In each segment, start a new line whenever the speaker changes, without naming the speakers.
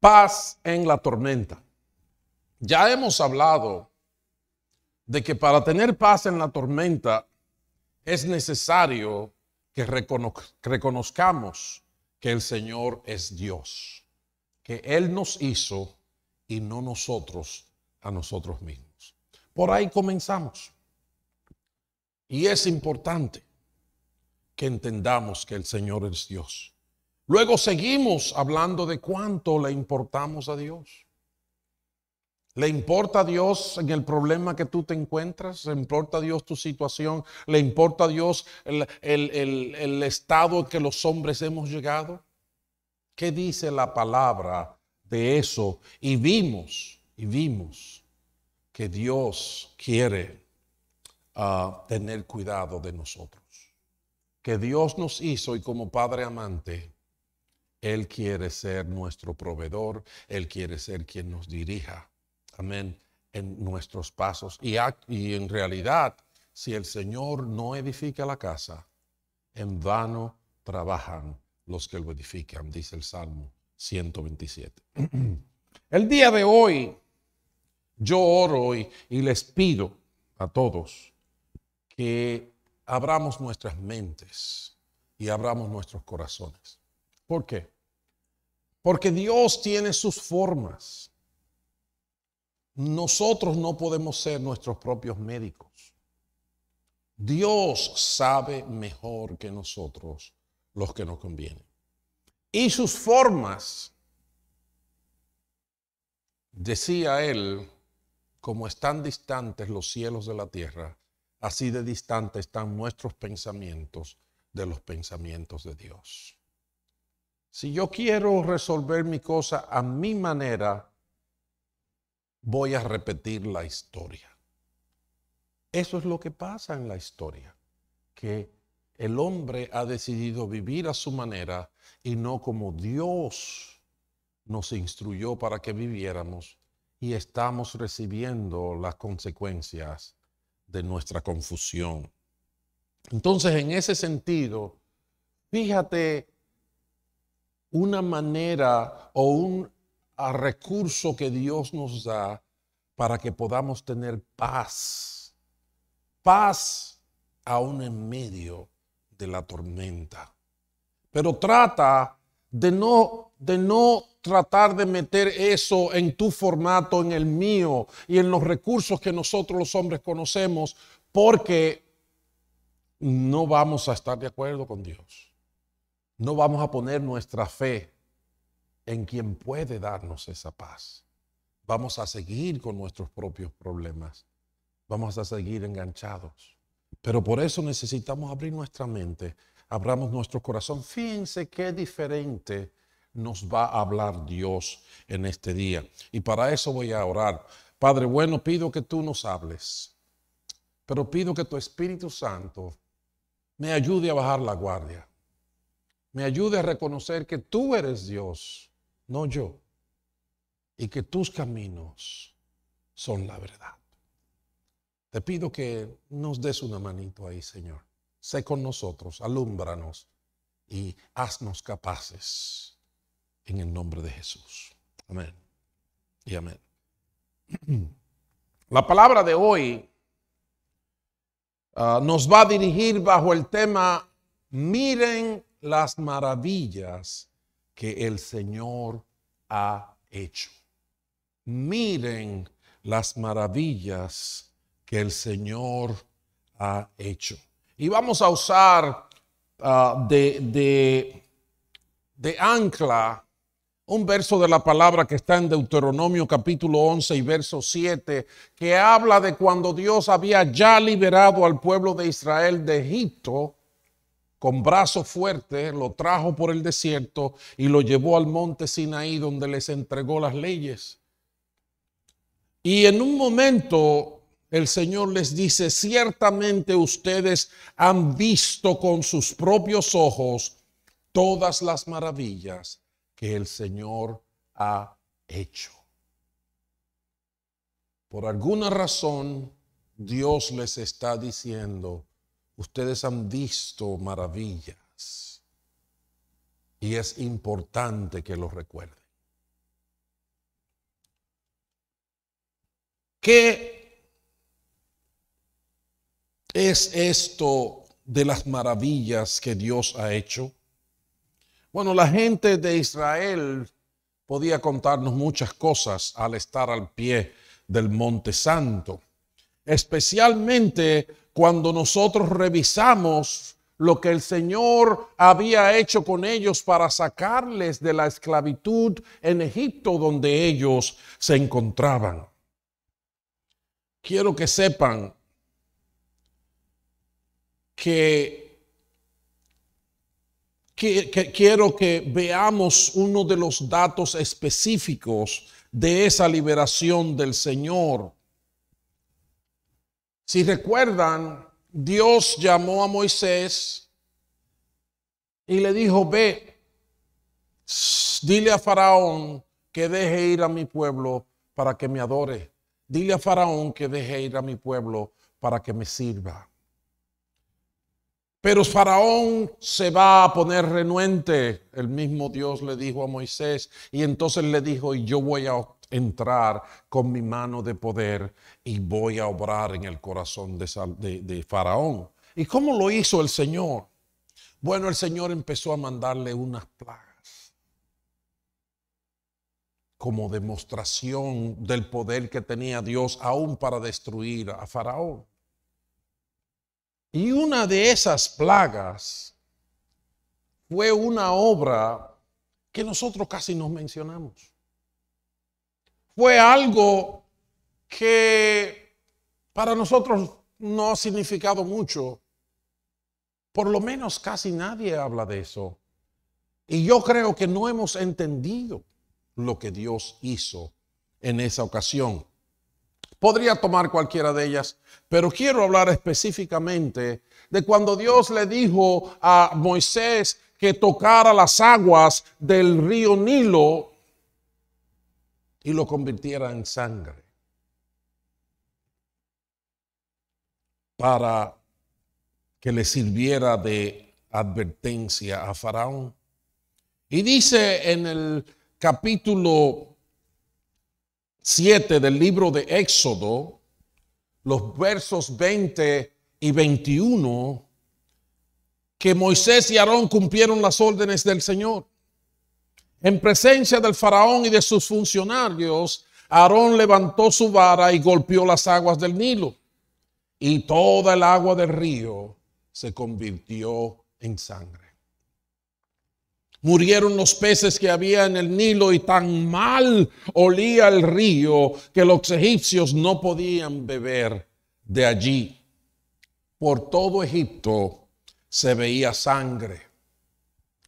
paz en la tormenta. Ya hemos hablado de que para tener paz en la tormenta es necesario que reconozcamos que el Señor es Dios, que Él nos hizo y no nosotros a nosotros mismos. Por ahí comenzamos. Y es importante que entendamos que el Señor es Dios. Luego seguimos hablando de cuánto le importamos a Dios. ¿Le importa a Dios en el problema que tú te encuentras? ¿Le importa a Dios tu situación? ¿Le importa a Dios el, estado en que los hombres hemos llegado? ¿Qué dice la palabra de eso? Y vimos, y vimos que Dios quiere ah, tener cuidado de nosotros. Que Dios nos hizo y como Padre amante él quiere ser nuestro proveedor, Él quiere ser quien nos dirija. Amén. En nuestros pasos. Y, en realidad, si el Señor no edifica la casa, en vano trabajan los que lo edifican, dice el Salmo 127. el día de hoy, yo oro y les pido a todos que abramos nuestras mentes y abramos nuestros corazones ¿Por qué? Porque Dios tiene sus formas. Nosotros no podemos ser nuestros propios médicos. Dios sabe mejor que nosotros los que nos convienen. Y sus formas, decía él, como están distantes los cielos de la tierra, así de distantes están nuestros pensamientos de los pensamientos de Dios. Si yo quiero resolver mi cosa a mi manera, voy a repetir la historia. Eso es lo que pasa en la historia, que el hombre ha decidido vivir a su manera y no como Dios nos instruyó para que viviéramos y estamos recibiendo las consecuencias de nuestra confusión. Entonces, en ese sentido, fíjate una manera o un recurso que Dios nos da para que podamos tener paz. Paz aún en medio de la tormenta. Pero trata de no, de no tratar de meter eso en tu formato, en el mío y en los recursos que nosotros los hombres conocemos, porque no vamos a estar de acuerdo con Dios no vamos a poner nuestra fe en quien puede darnos esa paz. Vamos a seguir con nuestros propios problemas. Vamos a seguir enganchados. Pero por eso necesitamos abrir nuestra mente, abramos nuestro corazón. Fíjense qué diferente nos va a hablar Dios en este día. Y para eso voy a orar. Padre bueno, pido que tú nos hables, pero pido que tu Espíritu Santo me ayude a bajar la guardia me ayude a reconocer que tú eres Dios, no yo, y que tus caminos son la verdad. Te pido que nos des una manito ahí, Señor. Sé con nosotros, alúmbranos y haznos capaces en el nombre de Jesús. Amén. Y amén. La palabra de hoy ah, nos va a dirigir bajo el tema, miren las maravillas que el Señor ha hecho. Miren las maravillas que el Señor ha hecho. Y vamos a usar ah, de, de ancla un verso de la palabra que está en Deuteronomio capítulo 11 y verso 7, que habla de cuando Dios había ya liberado al pueblo de Israel de Egipto con brazos fuertes, lo trajo por el desierto y lo llevó al monte Sinaí donde les entregó las leyes. Y en un momento el Señor les dice, ciertamente ustedes han visto con sus propios ojos todas las maravillas que el Señor ha hecho. Por alguna razón, Dios les está diciendo, ustedes han visto maravillas y es importante que lo recuerden. ¿Qué es esto de las maravillas que Dios ha hecho? Bueno, la gente de Israel podía contarnos muchas cosas al estar al pie del Monte Santo, especialmente cuando nosotros revisamos lo que el Señor había hecho con ellos para sacarles de la esclavitud en Egipto donde ellos se encontraban. Quiero que sepan que, que, quiero que veamos uno de los datos específicos de esa liberación del Señor si recuerdan, Dios llamó a Moisés y le dijo, ve, dile a Faraón que deje ir a mi pueblo para que me adore. Dile a Faraón que deje ir a mi pueblo para que me sirva. Pero Faraón se va a poner renuente. El mismo Dios le dijo a Moisés y entonces le dijo, y yo voy a entrar con mi mano de poder y voy a obrar en el corazón de, Faraón. ¿Y cómo lo hizo el Señor? Bueno, el Señor empezó a mandarle unas plagas como demostración del poder que tenía Dios aún para destruir a Faraón. Y una de esas plagas fue una obra que nosotros casi nos mencionamos fue algo que para nosotros no ha significado mucho. Por lo menos casi nadie habla de eso. Y yo creo que no hemos entendido lo que Dios hizo en esa ocasión. Podría tomar cualquiera de ellas, pero quiero hablar específicamente de cuando Dios le dijo a Moisés que tocara las aguas del río Nilo y lo convirtiera en sangre para que le sirviera de advertencia a Faraón. Y dice en el capítulo 7 del libro de Éxodo, los versos 20 y 21, que Moisés y Aarón cumplieron las órdenes del Señor. En presencia del faraón y de sus funcionarios, Aarón levantó su vara y golpeó las aguas del Nilo. Y toda el agua del río se convirtió en sangre. Murieron los peces que había en el Nilo y tan mal olía el río que los egipcios no podían beber de allí. Por todo Egipto se veía sangre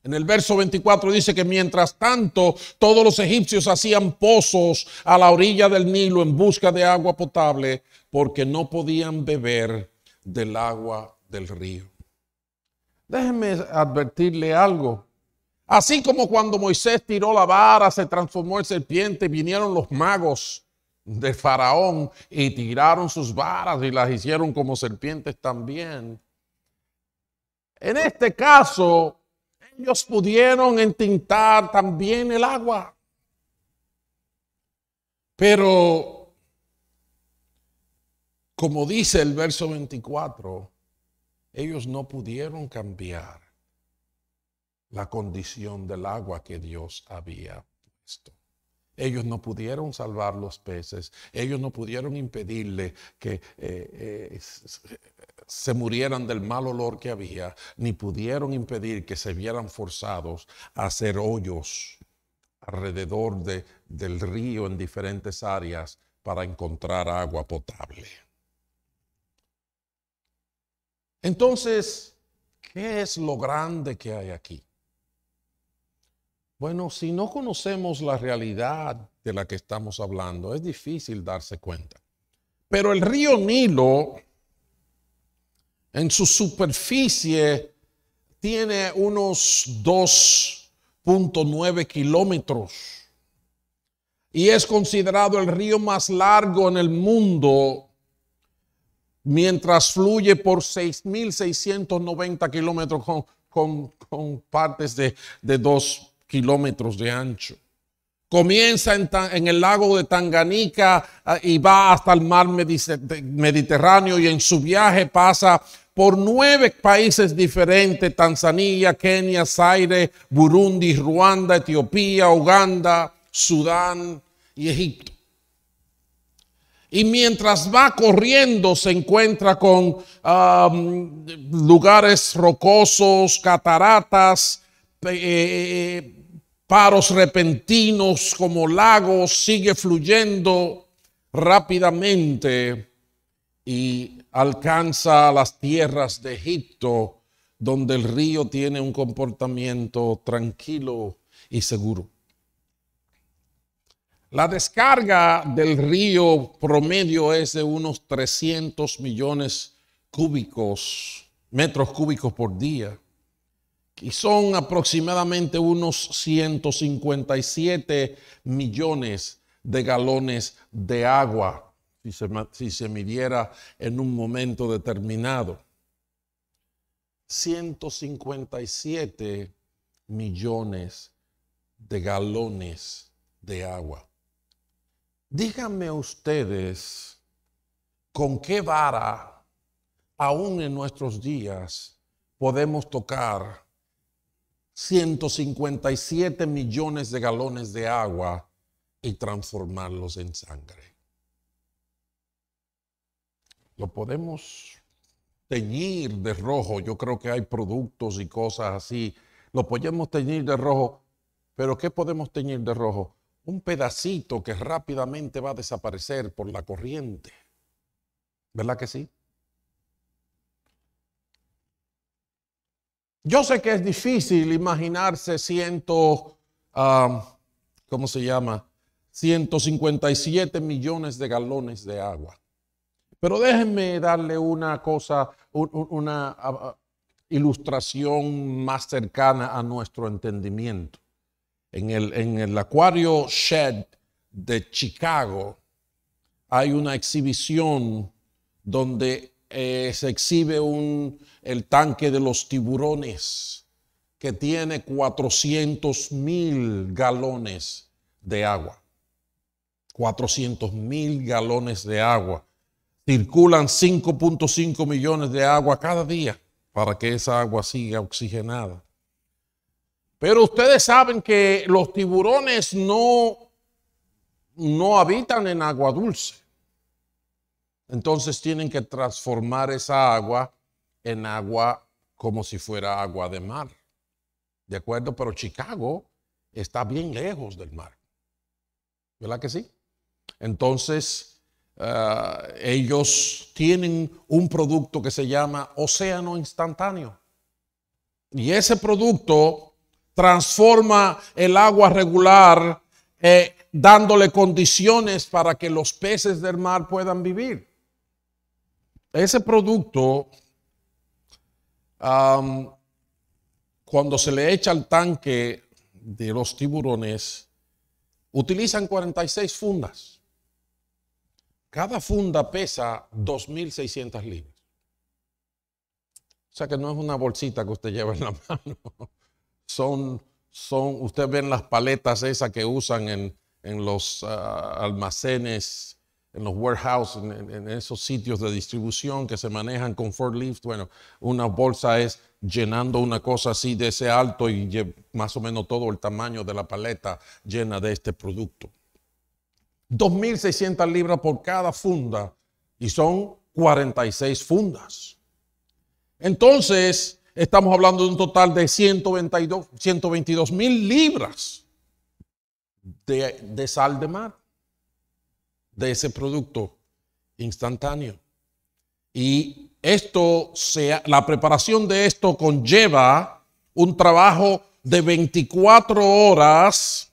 en el verso 24 dice que mientras tanto todos los egipcios hacían pozos a la orilla del Nilo en busca de agua potable porque no podían beber del agua del río. Déjenme advertirle algo. Así como cuando Moisés tiró la vara, se transformó en serpiente, vinieron los magos de faraón y tiraron sus varas y las hicieron como serpientes también. En este caso, ellos pudieron entintar también el agua. Pero, como dice el verso 24, ellos no pudieron cambiar la condición del agua que Dios había puesto. Ellos no pudieron salvar los peces, ellos no pudieron impedirle que eh, eh, se murieran del mal olor que había, ni pudieron impedir que se vieran forzados a hacer hoyos alrededor de, del río en diferentes áreas para encontrar agua potable. Entonces, ¿qué es lo grande que hay aquí? Bueno, si no conocemos la realidad de la que estamos hablando, es difícil darse cuenta. Pero el río Nilo en su superficie tiene unos 2.9 kilómetros y es considerado el río más largo en el mundo mientras fluye por 6.690 kilómetros con, partes de, de 2 kilómetros de ancho comienza en, el lago de Tanganica ah, y va hasta el mar Mediterráneo y en su viaje pasa por nueve países diferentes, Tanzania, Kenia, Zaire, Burundi, Ruanda, Etiopía, Uganda, Sudán y Egipto. Y mientras va corriendo se encuentra con lugares rocosos, cataratas, eh, eh, paros repentinos como lagos, sigue fluyendo rápidamente y alcanza las tierras de Egipto, donde el río tiene un comportamiento tranquilo y seguro. La descarga del río promedio es de unos 300 millones cúbicos, metros cúbicos por día y son aproximadamente unos 157 millones de galones de agua, si se, midiera en un momento determinado. 157 millones de galones de agua. Díganme ustedes con qué vara, aún en nuestros días, podemos tocar 157 millones de galones de agua y transformarlos en sangre. Lo podemos teñir de rojo, yo creo que hay productos y cosas así, lo podemos teñir de rojo, pero ¿qué podemos teñir de rojo? Un pedacito que rápidamente va a desaparecer por la corriente. ¿Verdad que sí? Yo sé que es difícil imaginarse ciento, ¿cómo se llama? 157 millones de galones de agua. Pero déjenme darle una cosa, una ilustración más cercana a nuestro entendimiento. En el, en el acuario Shed de Chicago hay una exhibición donde eh, se exhibe un, el tanque de los tiburones que tiene 400 mil galones de agua. 400 mil galones de agua. Circulan 5.5 millones de agua cada día para que esa agua siga oxigenada. Pero ustedes saben que los tiburones no, no habitan en agua dulce. Entonces tienen que transformar esa agua en agua como si fuera agua de mar. ¿De acuerdo? Pero Chicago está bien lejos del mar. ¿Verdad que sí? Entonces, eh, ellos tienen un producto que se llama océano instantáneo. Y ese producto transforma el agua regular eh, dándole condiciones para que los peces del mar puedan vivir. Ese producto, cuando se le echa al tanque de los tiburones, utilizan 46 fundas. Cada funda pesa 2.600 libras. O sea que no es una bolsita que usted lleva en la mano. Son, son, usted ven las paletas esas que usan en, los ah, almacenes en los warehouses, en, esos sitios de distribución que se manejan con lift, Bueno, una bolsa es llenando una cosa así de ese alto y más o menos todo el tamaño de la paleta llena de este producto. 2.600 libras por cada funda y son 46 fundas. Entonces, estamos hablando de un total de 122.000 libras de, de sal de mar de ese producto instantáneo. Y esto sea, la preparación de esto conlleva un trabajo de 24 horas,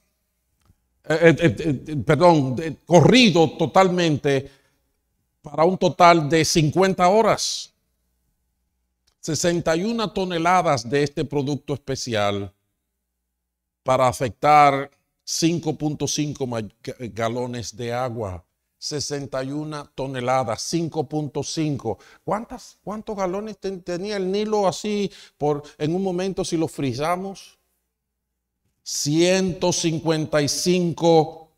eh, eh, eh, perdón, corrido totalmente para un total de 50 horas. 61 toneladas de este producto especial para afectar 5.5 galones de agua. 61 toneladas, 5.5. ¿Cuántas, ¿Cuántos galones tenía el Nilo así por, en un momento si lo frizamos? 155,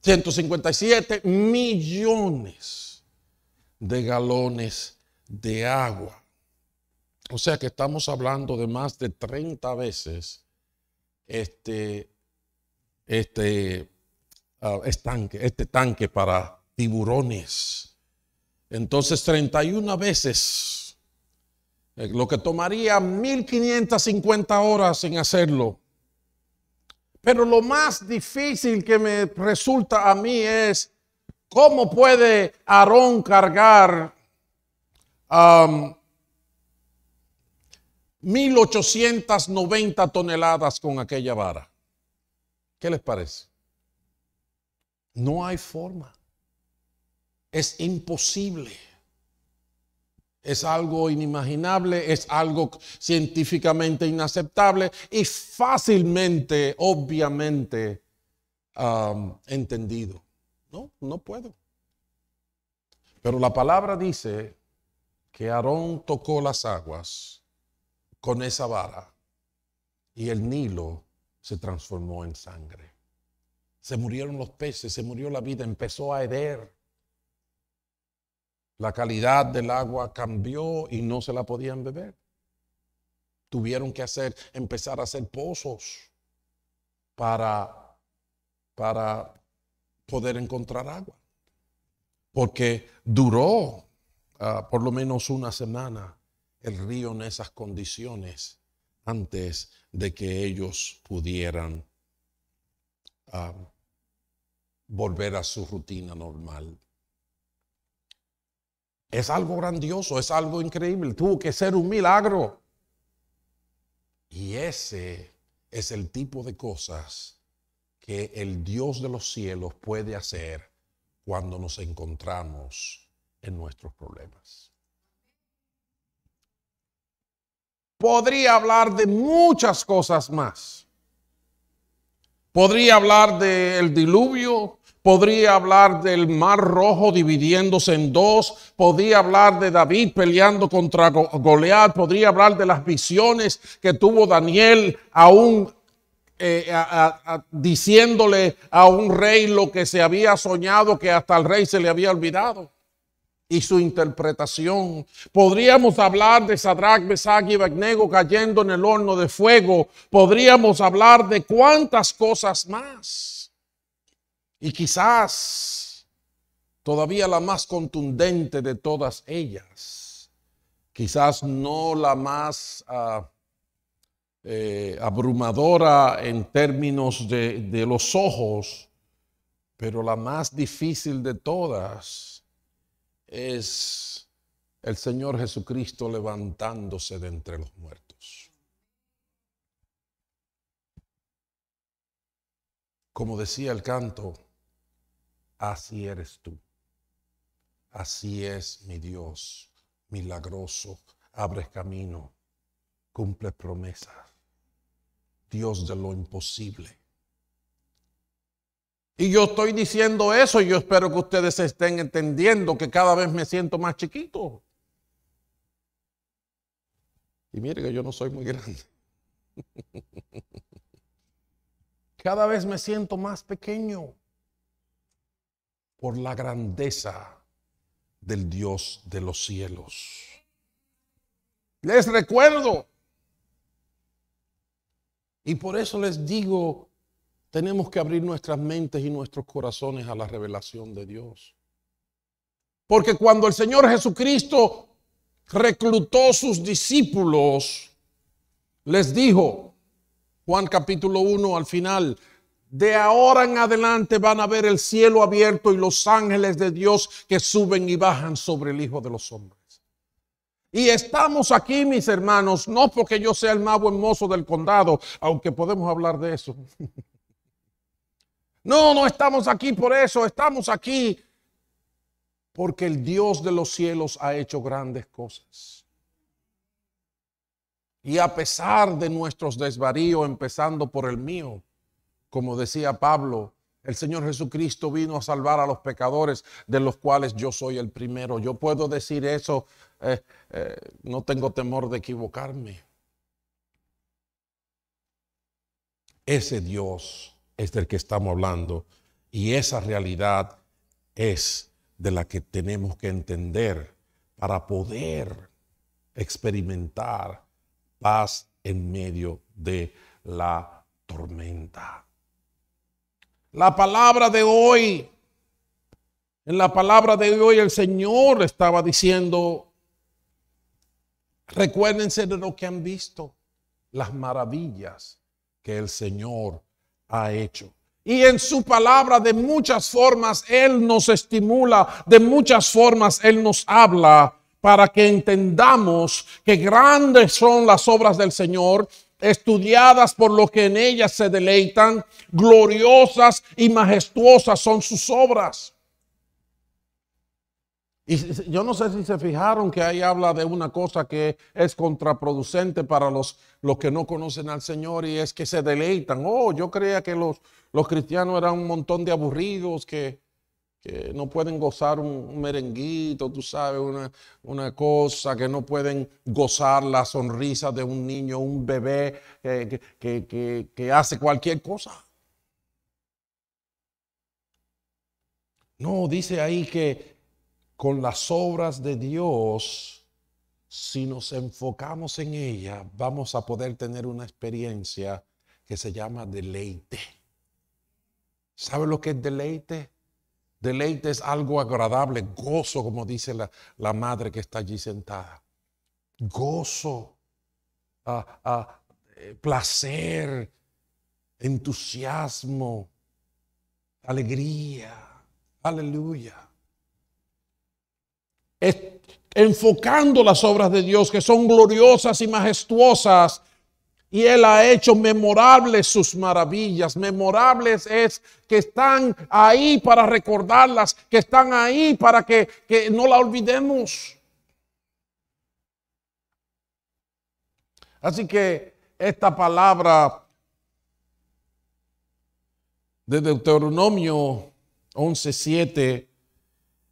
157 millones de galones de agua. O sea que estamos hablando de más de 30 veces este, este Ah, este tanque para tiburones. Entonces 31 veces, eh, lo que tomaría 1550 horas en hacerlo. Pero lo más difícil que me resulta a mí es cómo puede Aarón cargar 1890 toneladas con aquella vara. ¿Qué les parece? No hay forma. Es imposible. Es algo inimaginable, es algo científicamente inaceptable y fácilmente, obviamente, um, entendido. No, no puedo. Pero la palabra dice que Aarón tocó las aguas con esa vara y el Nilo se transformó en sangre. Se murieron los peces, se murió la vida, empezó a heder. La calidad del agua cambió y no se la podían beber. Tuvieron que hacer, empezar a hacer pozos para, para poder encontrar agua. Porque duró ah, por lo menos una semana el río en esas condiciones antes de que ellos pudieran ah, volver a su rutina normal. Es algo grandioso, es algo increíble. Tuvo que ser un milagro. Y ese es el tipo de cosas que el Dios de los cielos puede hacer cuando nos encontramos en nuestros problemas. Podría hablar de muchas cosas más. Podría hablar del diluvio, Podría hablar del mar rojo dividiéndose en dos. Podría hablar de David peleando contra Goliat. Podría hablar de las visiones que tuvo Daniel aún eh, a, diciéndole a un rey lo que se había soñado que hasta el rey se le había olvidado y su interpretación. Podríamos hablar de Sadrach, Mesach y Abednego cayendo en el horno de fuego. Podríamos hablar de cuántas cosas más. Y quizás todavía la más contundente de todas ellas, quizás no la más ah, eh, abrumadora en términos de los ojos, pero la más difícil de todas es el Señor Jesucristo levantándose de entre los muertos. Como decía el canto, Así eres tú. Así es mi Dios, milagroso, abres camino, cumples promesas, Dios de lo imposible. Y yo estoy diciendo eso y yo espero que ustedes estén entendiendo que cada vez me siento más chiquito. Y mire que yo no soy muy grande. Cada vez me siento más pequeño por la grandeza del Dios de los cielos. Les recuerdo. Y por eso les digo, tenemos que abrir nuestras mentes y nuestros corazones a la revelación de Dios. Porque cuando el Señor Jesucristo reclutó sus discípulos, les dijo, Juan capítulo 1 al final, de ahora en adelante van a ver el cielo abierto y los ángeles de Dios que suben y bajan sobre el Hijo de los Hombres. Y estamos aquí, mis hermanos, no porque yo sea el más buen mozo del condado, aunque podemos hablar de eso. No, no estamos aquí por eso, estamos aquí porque el Dios de los cielos ha hecho grandes cosas. Y a pesar de nuestros desvaríos, empezando por el mío, como decía Pablo, el Señor Jesucristo vino a salvar a los pecadores, de los cuales yo soy el primero. Yo puedo decir eso, eh, eh, no tengo temor de equivocarme. Ese Dios es del que estamos hablando y esa realidad es de la que tenemos que entender para poder experimentar paz en medio de la tormenta. La palabra de hoy, en la palabra de hoy el Señor estaba diciendo, recuérdense de lo que han visto, las maravillas que el Señor ha hecho. Y en su palabra de muchas formas Él nos estimula, de muchas formas Él nos habla para que entendamos que grandes son las obras del Señor estudiadas por lo que en ellas se deleitan, gloriosas y majestuosas son sus obras. Y yo no sé si se fijaron que ahí habla de una cosa que es contraproducente para los, los que no conocen al Señor y es que se deleitan. Oh, yo creía que los, los cristianos eran un montón de aburridos que que no pueden gozar un, merenguito, tú sabes, una, cosa, que no pueden gozar la sonrisa de un niño, un bebé que, hace cualquier cosa. No, dice ahí que con las obras de Dios, si nos enfocamos en ellas, vamos a poder tener una experiencia que se llama deleite. ¿Sabe lo que es deleite? Deleite es algo agradable, gozo, como dice la, madre que está allí sentada. Gozo, ah, ah, eh, placer, entusiasmo, alegría. Aleluya. enfocando las obras de Dios que son gloriosas y majestuosas y Él ha hecho memorables sus maravillas. Memorables es que están ahí para recordarlas, que están ahí para que, no la olvidemos. Así que esta palabra de Deuteronomio 11:7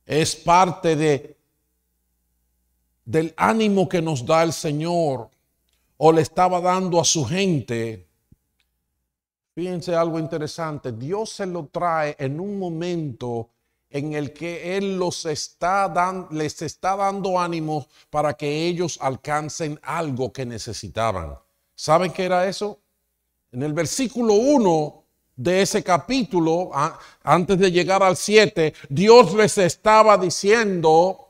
es parte de, del ánimo que nos da el Señor o le estaba dando a su gente. Fíjense algo interesante, Dios se lo trae en un momento en el que Él los está dan, les está dando ánimo para que ellos alcancen algo que necesitaban. ¿Saben qué era eso? En el versículo 1 de ese capítulo, antes de llegar al 7, Dios les estaba diciendo,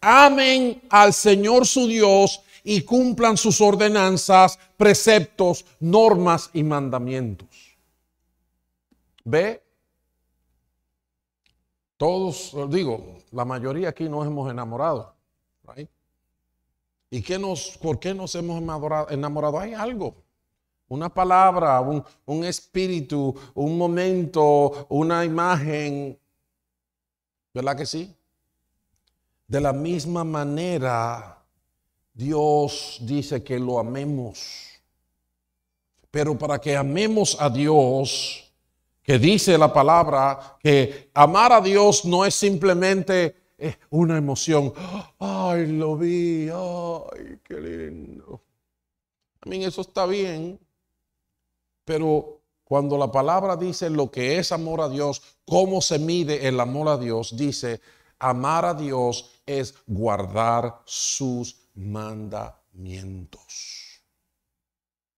amen al Señor su Dios y cumplan sus ordenanzas, preceptos, normas y mandamientos. ¿Ve? Todos, digo, la mayoría aquí nos hemos enamorado. ¿Y qué nos, por qué nos hemos enamorado? Hay algo una palabra, un, un, espíritu, un momento, una imagen. ¿Verdad que sí? De la misma manera, Dios dice que lo amemos. Pero para que amemos a Dios, que dice la palabra, que amar a Dios no es simplemente eh, una emoción. Ay, lo vi, ay, qué lindo. A mí eso está bien, pero cuando la palabra dice lo que es amor a Dios, cómo se mide el amor a Dios, dice, amar a Dios es guardar sus mandamientos.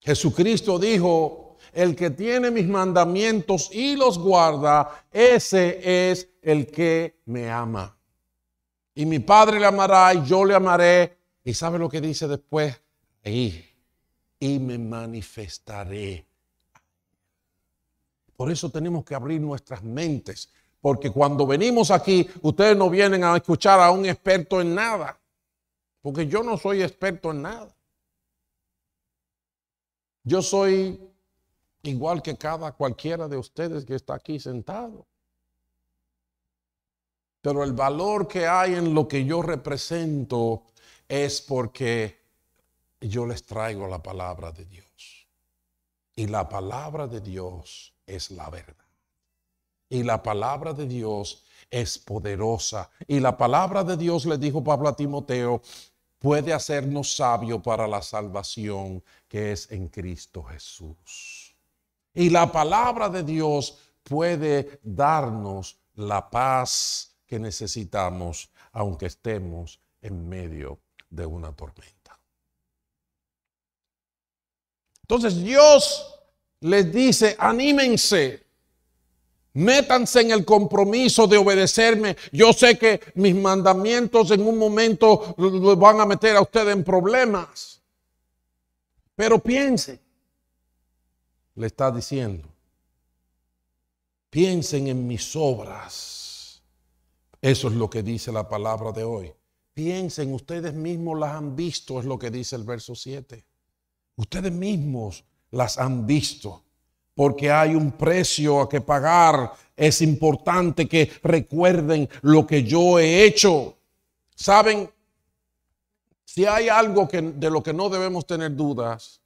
Jesucristo dijo, el que tiene mis mandamientos y los guarda, ese es el que me ama. Y mi Padre le amará y yo le amaré. ¿Y sabe lo que dice después? Y me manifestaré. Por eso tenemos que abrir nuestras mentes. Porque cuando venimos aquí, ustedes no vienen a escuchar a un experto en nada. Porque yo no soy experto en nada. Yo soy igual que cada cualquiera de ustedes que está aquí sentado. Pero el valor que hay en lo que yo represento es porque yo les traigo la palabra de Dios. Y la palabra de Dios es la verdad. Y la palabra de Dios es poderosa. Y la palabra de Dios le dijo Pablo a Timoteo, puede hacernos sabio para la salvación que es en Cristo Jesús. Y la palabra de Dios puede darnos la paz que necesitamos aunque estemos en medio de una tormenta. Entonces Dios les dice, anímense, Métanse en el compromiso de obedecerme. Yo sé que mis mandamientos en un momento van a meter a usted en problemas. Pero piensen le está diciendo, piensen en mis obras. Eso es lo que dice la palabra de hoy. Piensen, ustedes mismos las han visto, es lo que dice el verso 7. Ustedes mismos las han visto porque hay un precio a que pagar. Es importante que recuerden lo que yo he hecho. Saben, si hay algo que, de lo que no debemos tener dudas,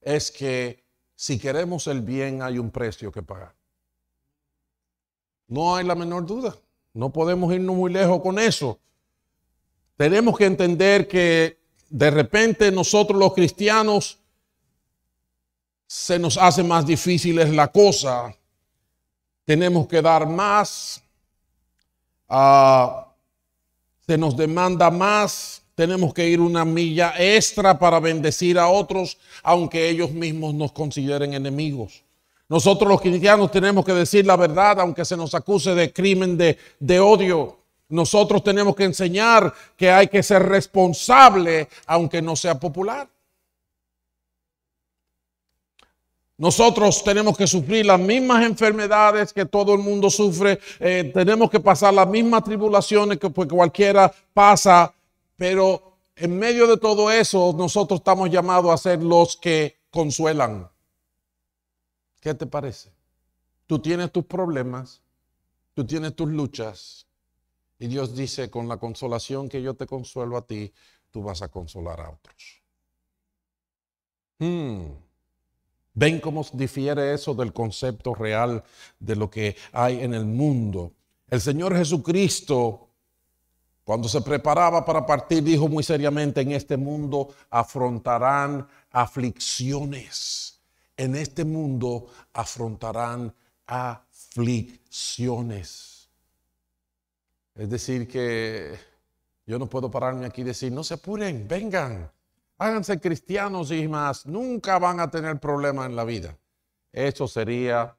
es que si queremos el bien hay un precio que pagar. No hay la menor duda. No podemos irnos muy lejos con eso. Tenemos que entender que de repente nosotros los cristianos se nos hace más difícil es la cosa, tenemos que dar más, ah, se nos demanda más, tenemos que ir una milla extra para bendecir a otros, aunque ellos mismos nos consideren enemigos. Nosotros los cristianos tenemos que decir la verdad, aunque se nos acuse de crimen de odio. Nosotros tenemos que enseñar que hay que ser responsable, aunque no sea popular. Nosotros tenemos que sufrir las mismas enfermedades que todo el mundo sufre, eh, tenemos que pasar las mismas tribulaciones pues, que cualquiera pasa, pero en medio de todo eso nosotros estamos llamados a ser los que consuelan. ¿Qué te parece? Tú tienes tus problemas, tú tienes tus luchas, y Dios dice, con la consolación que yo te consuelo a ti, tú vas a consolar a otros. Hmm. ¿Ven cómo difiere eso del concepto real de lo que hay en el mundo? El Señor Jesucristo, cuando se preparaba para partir, dijo muy seriamente, en este mundo afrontarán aflicciones. En este mundo afrontarán aflicciones. Es decir, que yo no puedo pararme aquí y decir, no se apuren, vengan, Háganse cristianos y más, nunca van a tener problemas en la vida. Eso sería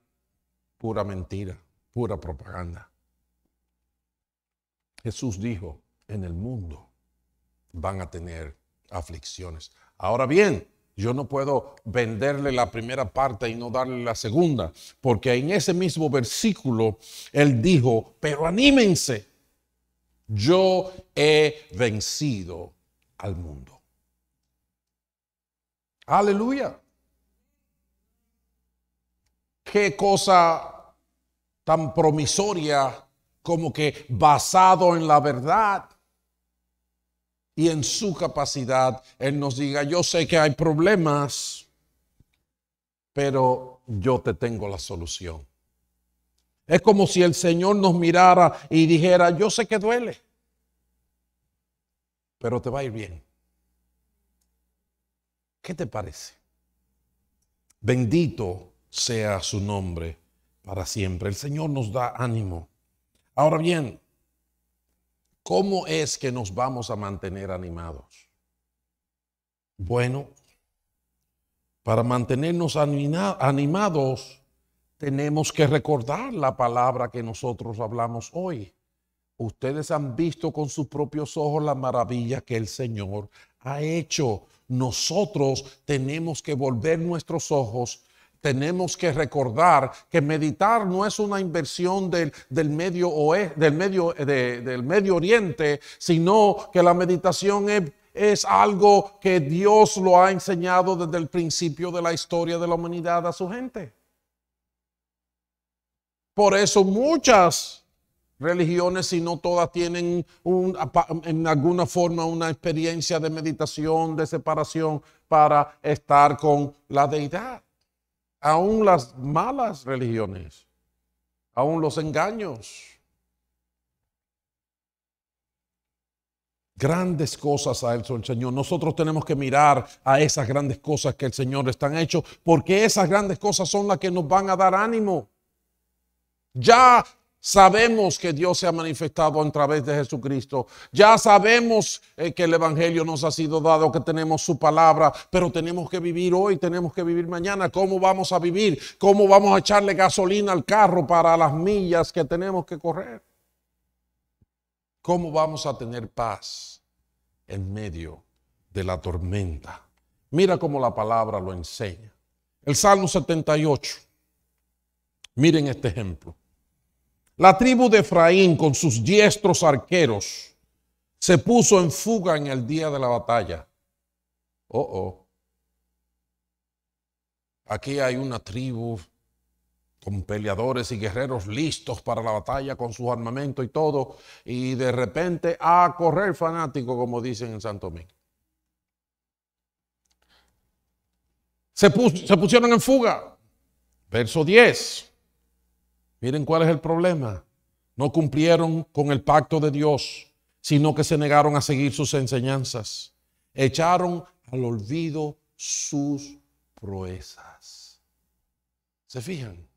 pura mentira, pura propaganda. Jesús dijo, en el mundo van a tener aflicciones. Ahora bien, yo no puedo venderle la primera parte y no darle la segunda, porque en ese mismo versículo él dijo, pero anímense, yo he vencido al mundo. Aleluya. Qué cosa tan promisoria como que basado en la verdad y en su capacidad, Él nos diga, yo sé que hay problemas, pero yo te tengo la solución. Es como si el Señor nos mirara y dijera, yo sé que duele, pero te va a ir bien. ¿Qué te parece? Bendito sea su nombre para siempre. El Señor nos da ánimo. Ahora bien, ¿cómo es que nos vamos a mantener animados? Bueno, para mantenernos animados tenemos que recordar la palabra que nosotros hablamos hoy. Ustedes han visto con sus propios ojos la maravilla que el Señor ha hecho nosotros tenemos que volver nuestros ojos tenemos que recordar que meditar no es una inversión del, del medio, del, medio del medio Oriente, sino que la meditación es, es algo que Dios lo ha enseñado desde el principio de la historia de la humanidad a su gente. Por eso muchas religiones, si no todas tienen en alguna forma una experiencia de meditación, de separación para estar con la deidad. Aún las malas religiones, aún los engaños. Grandes cosas a hecho el Señor. Nosotros tenemos que mirar a esas grandes cosas que el Señor están hecho, porque esas grandes cosas son las que nos van a dar ánimo. Ya Sabemos que Dios se ha manifestado a través de Jesucristo. Ya sabemos eh, que el Evangelio nos ha sido dado, que tenemos su palabra, pero tenemos que vivir hoy, tenemos que vivir mañana. ¿Cómo vamos a vivir? ¿Cómo vamos a echarle gasolina al carro para las millas que tenemos que correr? ¿Cómo vamos a tener paz en medio de la tormenta? Mira cómo la palabra lo enseña. El Salmo 78. Miren este ejemplo. La tribu de Efraín con sus diestros arqueros se puso en fuga en el día de la batalla. Oh, oh. Aquí hay una tribu con peleadores y guerreros listos para la batalla con su armamento y todo, y de repente a correr fanático, como dicen en Santo Domingo. Se, se pusieron en fuga. Verso 10. Miren cuál es el problema. No cumplieron con el pacto de Dios, sino que se negaron a seguir sus enseñanzas. Echaron al olvido sus proezas. ¿Se fijan?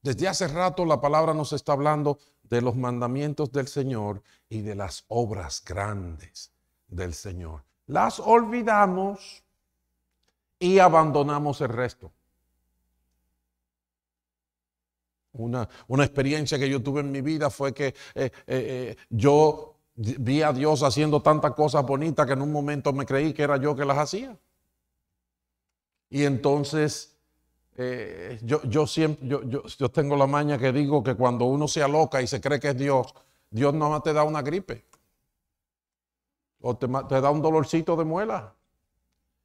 Desde hace rato la palabra nos está hablando de los mandamientos del Señor y de las obras grandes del Señor. Las olvidamos y abandonamos el resto. Una, experiencia que yo tuve en mi vida fue que eh, eh, eh, yo vi a Dios haciendo tantas cosas bonitas que en un momento me creí que era yo que las hacía. Y entonces yo, siempre, yo, tengo la maña que digo que cuando uno se aloca y se cree que es Dios, Dios no más te da una gripe. O te da un dolorcito de muela.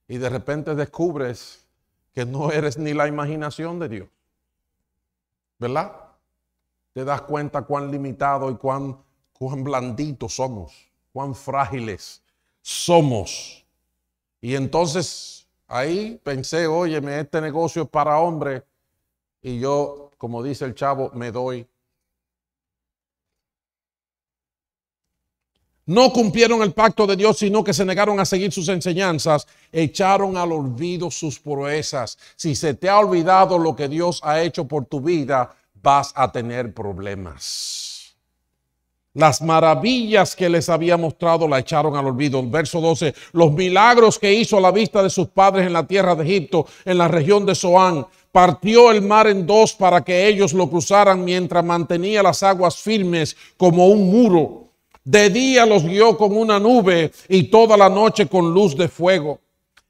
Y de repente descubres que no eres ni la imaginación de Dios. ¿Verdad? Te das cuenta cuán limitado y cuán, cuán blanditos somos, cuán frágiles somos. Y entonces ahí pensé, óyeme, este negocio es para hombres. Y yo, como dice el chavo, me doy no cumplieron el pacto de Dios, sino que se negaron a seguir sus enseñanzas, echaron al olvido sus proezas. Si se te ha olvidado lo que Dios ha hecho por tu vida, vas a tener problemas. Las maravillas que les había mostrado la echaron al olvido. Verso 12, los milagros que hizo a la vista de sus padres en la tierra de Egipto, en la región de Soán, partió el mar en dos para que ellos lo cruzaran mientras mantenía las aguas firmes como un muro de día los guió con una nube y toda la noche con luz de fuego.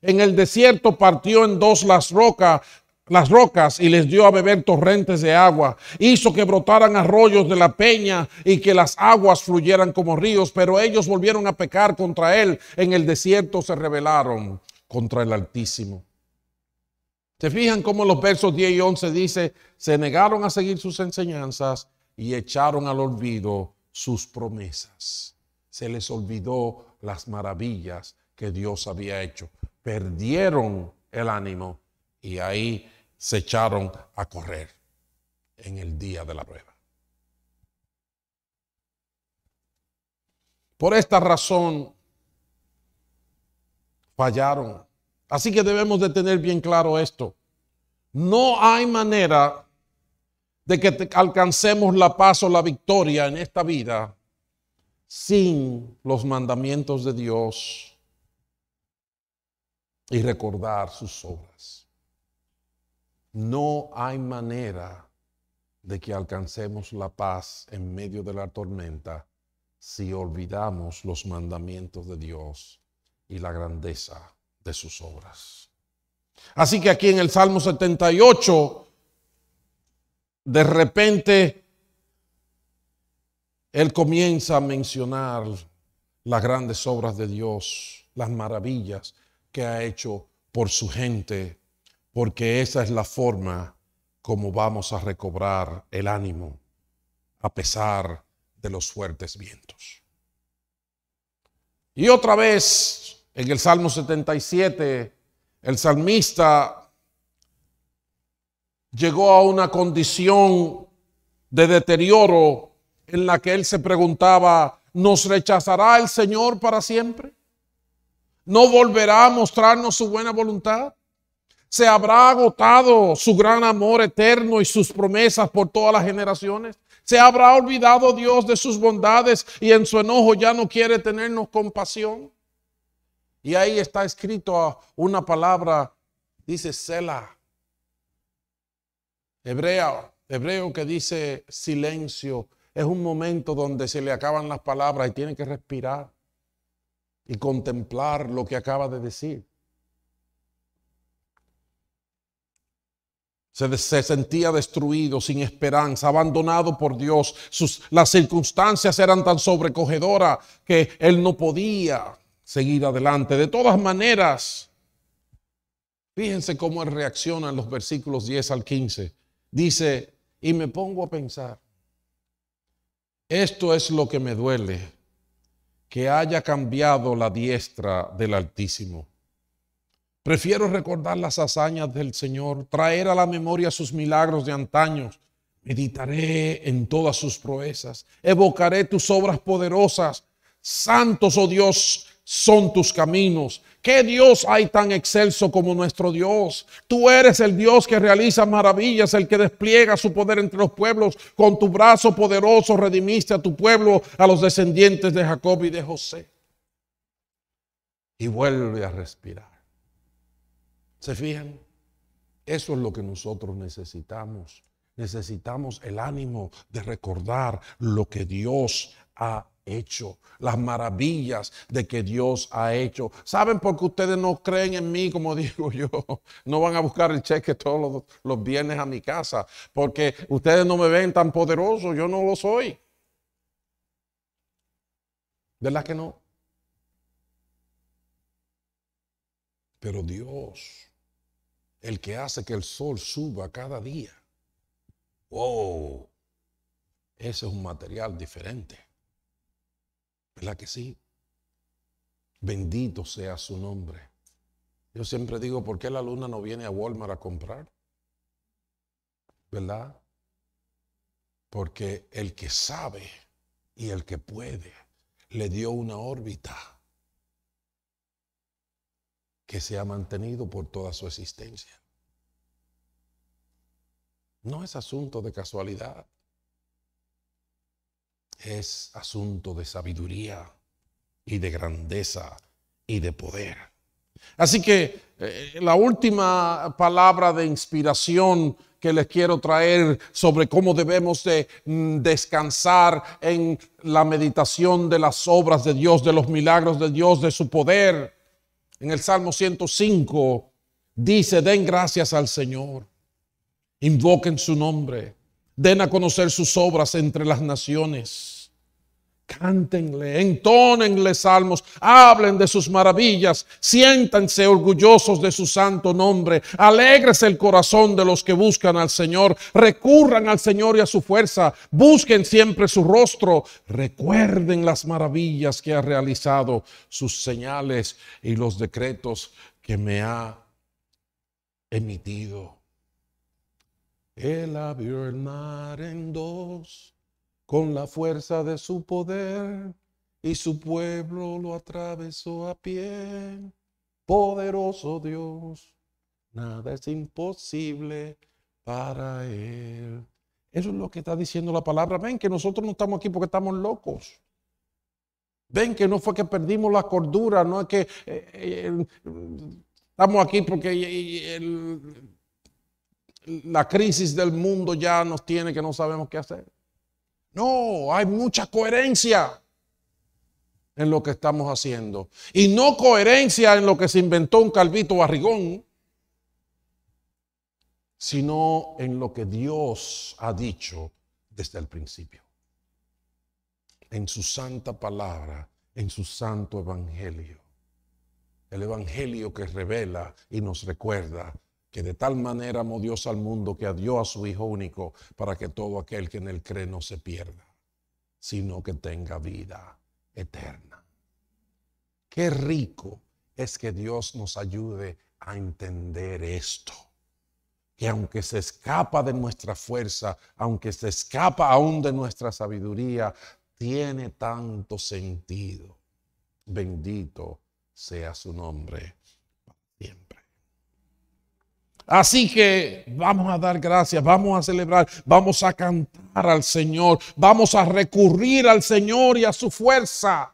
En el desierto partió en dos las rocas, las rocas y les dio a beber torrentes de agua. Hizo que brotaran arroyos de la peña y que las aguas fluyeran como ríos, pero ellos volvieron a pecar contra él. En el desierto se rebelaron contra el Altísimo. ¿Se fijan cómo los versos 10 y 11 dice, se negaron a seguir sus enseñanzas y echaron al olvido sus promesas. Se les olvidó las maravillas que Dios había hecho. Perdieron el ánimo y ahí se echaron a correr en el día de la prueba. Por esta razón fallaron. Así que debemos de tener bien claro esto. No hay manera de que alcancemos la paz o la victoria en esta vida sin los mandamientos de Dios y recordar sus obras. No hay manera de que alcancemos la paz en medio de la tormenta si olvidamos los mandamientos de Dios y la grandeza de sus obras. Así que aquí en el Salmo 78 de repente él comienza a mencionar las grandes obras de Dios, las maravillas que ha hecho por su gente, porque esa es la forma como vamos a recobrar el ánimo a pesar de los fuertes vientos. Y otra vez, en el Salmo 77, el salmista llegó a una condición de deterioro en la que él se preguntaba, ¿nos rechazará el Señor para siempre? ¿No volverá a mostrarnos su buena voluntad? ¿Se habrá agotado su gran amor eterno y sus promesas por todas las generaciones? ¿Se habrá olvidado Dios de sus bondades y en su enojo ya no quiere tenernos compasión? Y ahí está escrito una palabra, dice Selah Hebreo, que dice silencio, es un momento donde se le acaban las palabras y tiene que respirar y contemplar lo que acaba de decir. Se, sentía destruido, sin esperanza, abandonado por Dios. Sus, las circunstancias eran tan sobrecogedoras que él no podía seguir adelante. De todas maneras, fíjense cómo él reacciona en los versículos 10 al 15. Dice, y me pongo a pensar, esto es lo que me duele, que haya cambiado la diestra del Altísimo. Prefiero recordar las hazañas del Señor, traer a la memoria sus milagros de antaños. Meditaré en todas sus proezas, evocaré tus obras poderosas. Santos, oh Dios, son tus caminos, ¿Qué Dios hay tan excelso como nuestro Dios? Tú eres el Dios que realiza maravillas, el que despliega su poder entre los pueblos. Con tu brazo poderoso redimiste a tu pueblo, a los descendientes de Jacob y de José. Y vuelve a respirar. ¿Se fijan? Eso es lo que nosotros necesitamos. Necesitamos el ánimo de recordar lo que Dios ha hecho, las maravillas de que Dios ha hecho. ¿Saben por qué ustedes no creen en mí, como digo yo? No van a buscar el cheque todos los, viernes a mi casa, porque ustedes no me ven tan poderoso, yo no lo soy. ¿Verdad que no? Pero Dios, el que hace que el sol suba cada día, wow, ese es un material diferente la que sí? Bendito sea su nombre. Yo siempre digo, ¿por qué la luna no viene a Walmart a comprar? ¿Verdad? Porque el que sabe y el que puede le dio una órbita que se ha mantenido por toda su existencia. No es asunto de casualidad es asunto de sabiduría y de grandeza y de poder. Así que eh, la última palabra de inspiración que les quiero traer sobre cómo debemos mm, descansar en la meditación de las obras de Dios, de los milagros de Dios, de su poder. En el Salmo 105 dice, den gracias al Señor, invoquen su nombre, Den a conocer sus obras entre las naciones. Cántenle, entónenle salmos, hablen de sus maravillas, siéntanse orgullosos de su santo nombre, alégrese el corazón de los que buscan al Señor, recurran al Señor y a su fuerza, busquen siempre su rostro, recuerden las maravillas que ha realizado, sus señales y los decretos que me ha emitido. Él abrió el mar en dos con la fuerza de su poder y su pueblo lo atravesó a pie. Poderoso Dios, nada es imposible para Él. Eso es lo que está diciendo la palabra. Ven que nosotros no estamos aquí porque estamos locos. Ven que no fue que perdimos la cordura, no es que eh, eh, estamos aquí porque la crisis del mundo ya nos tiene que no sabemos qué hacer. No, hay mucha coherencia en lo que estamos haciendo. Y no coherencia en lo que se inventó un calvito barrigón, sino en lo que Dios ha dicho desde el principio. En su santa palabra, en su santo evangelio. El evangelio que revela y nos recuerda que de tal manera amó Dios al mundo que adió a su Hijo único para que todo aquel que en él cree no se pierda, sino que tenga vida eterna. Qué rico es que Dios nos ayude a entender esto. Que aunque se escapa de nuestra fuerza, aunque se escapa aún de nuestra sabiduría, tiene tanto sentido. Bendito sea su nombre siempre. Así que vamos a dar gracias, vamos a celebrar, vamos a cantar al Señor, vamos a recurrir al Señor y a su fuerza.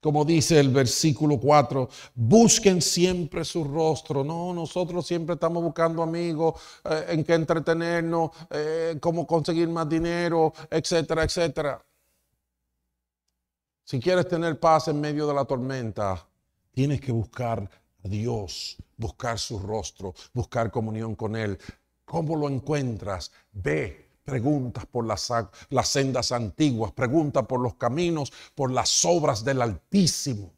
Como dice el versículo 4, busquen siempre su rostro. No, nosotros siempre estamos buscando amigos, eh, en qué entretenernos, eh, cómo conseguir más dinero, etcétera, etcétera. Si quieres tener paz en medio de la tormenta, tienes que buscar Dios, buscar su rostro, buscar comunión con Él. ¿Cómo lo encuentras? Ve, preguntas por las, las sendas antiguas, pregunta por los caminos, por las obras del Altísimo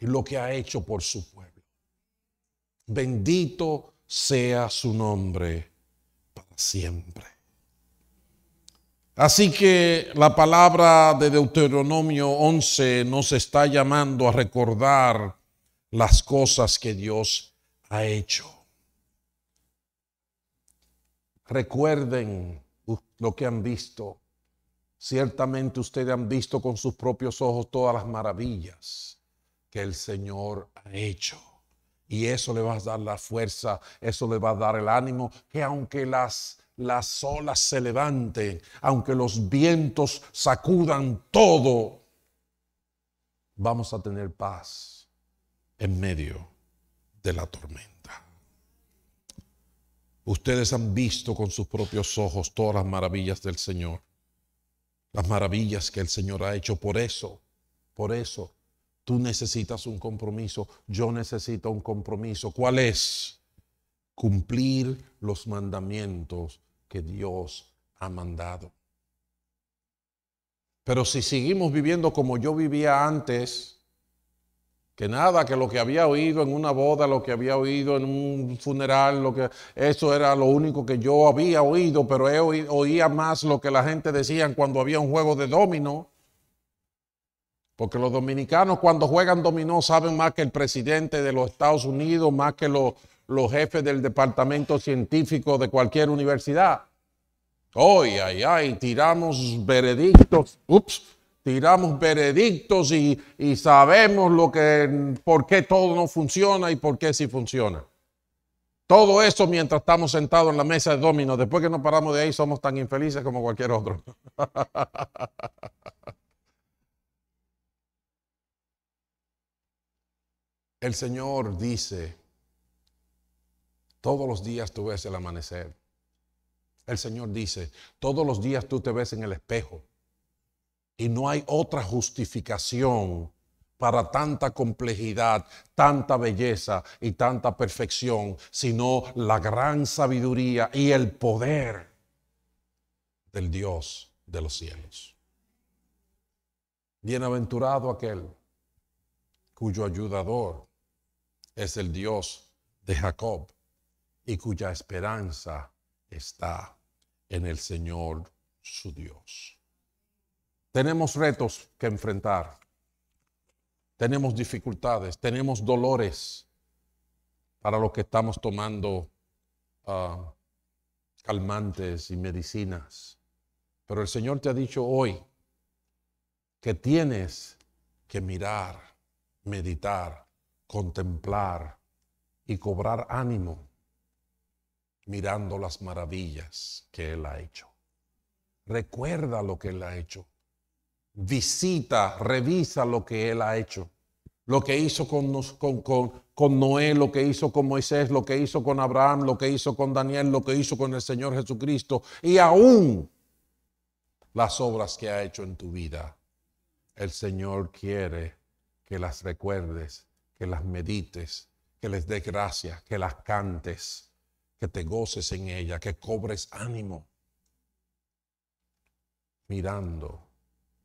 y lo que ha hecho por su pueblo. Bendito sea su nombre para siempre. Así que la palabra de Deuteronomio 11 nos está llamando a recordar las cosas que Dios ha hecho. Recuerden lo que han visto. Ciertamente ustedes han visto con sus propios ojos todas las maravillas que el Señor ha hecho. Y eso le va a dar la fuerza, eso le va a dar el ánimo, que aunque las, las olas se levanten, aunque los vientos sacudan todo, vamos a tener paz en medio de la tormenta. Ustedes han visto con sus propios ojos todas las maravillas del Señor, las maravillas que el Señor ha hecho. Por eso, por eso, tú necesitas un compromiso, yo necesito un compromiso. ¿Cuál es? Cumplir los mandamientos que Dios ha mandado. Pero si seguimos viviendo como yo vivía antes, que nada, que lo que había oído en una boda, lo que había oído en un funeral, lo que, eso era lo único que yo había oído, pero he oía más lo que la gente decía cuando había un juego de dominó. Porque los dominicanos cuando juegan dominó saben más que el presidente de los Estados Unidos, más que los, los jefes del departamento científico de cualquier universidad. Hoy, ay, ay, tiramos veredictos, ups, tiramos veredictos y, sabemos lo que, por qué todo no funciona y por qué sí funciona. Todo eso mientras estamos sentados en la mesa de dominos. Después que nos paramos de ahí somos tan infelices como cualquier otro. El Señor dice, todos los días tú ves el amanecer. El Señor dice, todos los días tú te ves en el espejo y no hay otra justificación para tanta complejidad, tanta belleza y tanta perfección, sino la gran sabiduría y el poder del Dios de los cielos. Bienaventurado aquel cuyo ayudador es el Dios de Jacob y cuya esperanza está en el Señor su Dios. Tenemos retos que enfrentar. Tenemos dificultades, tenemos dolores para los que estamos tomando ah, calmantes y medicinas. Pero el Señor te ha dicho hoy que tienes que mirar, meditar, contemplar y cobrar ánimo mirando las maravillas que Él ha hecho. Recuerda lo que Él ha hecho visita, revisa lo que Él ha hecho, lo que hizo con, Noé, lo que hizo con Moisés, lo que hizo con Abraham, lo que hizo con Daniel, lo que hizo con el Señor Jesucristo y aún las obras que ha hecho en tu vida. El Señor quiere que las recuerdes, que las medites, que les des gracias, que las cantes, que te goces en ella, que cobres ánimo mirando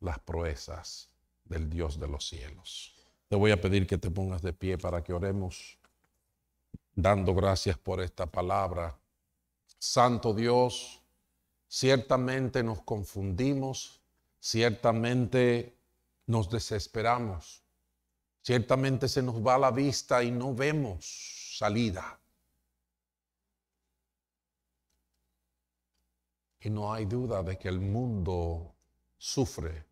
las proezas del Dios de los cielos. Te voy a pedir que te pongas de pie para que oremos, dando gracias por esta palabra. Santo Dios, ciertamente nos confundimos, ciertamente nos desesperamos, ciertamente se nos va la vista y no vemos salida. Y no hay duda de que el mundo sufre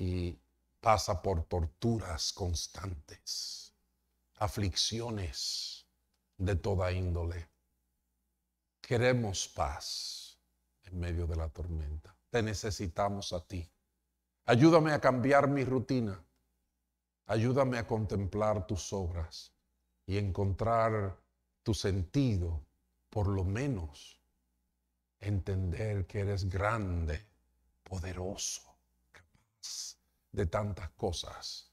y pasa por torturas constantes, aflicciones de toda índole. Queremos paz en medio de la tormenta. Te necesitamos a ti. Ayúdame a cambiar mi rutina. Ayúdame a contemplar tus obras y encontrar tu sentido, por lo menos entender que eres grande, poderoso de tantas cosas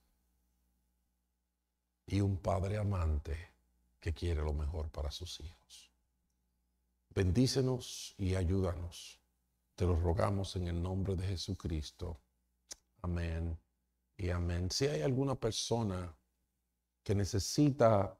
y un Padre amante que quiere lo mejor para sus hijos. Bendícenos y ayúdanos. Te lo rogamos en el nombre de Jesucristo. Amén y amén. Si hay alguna persona que necesita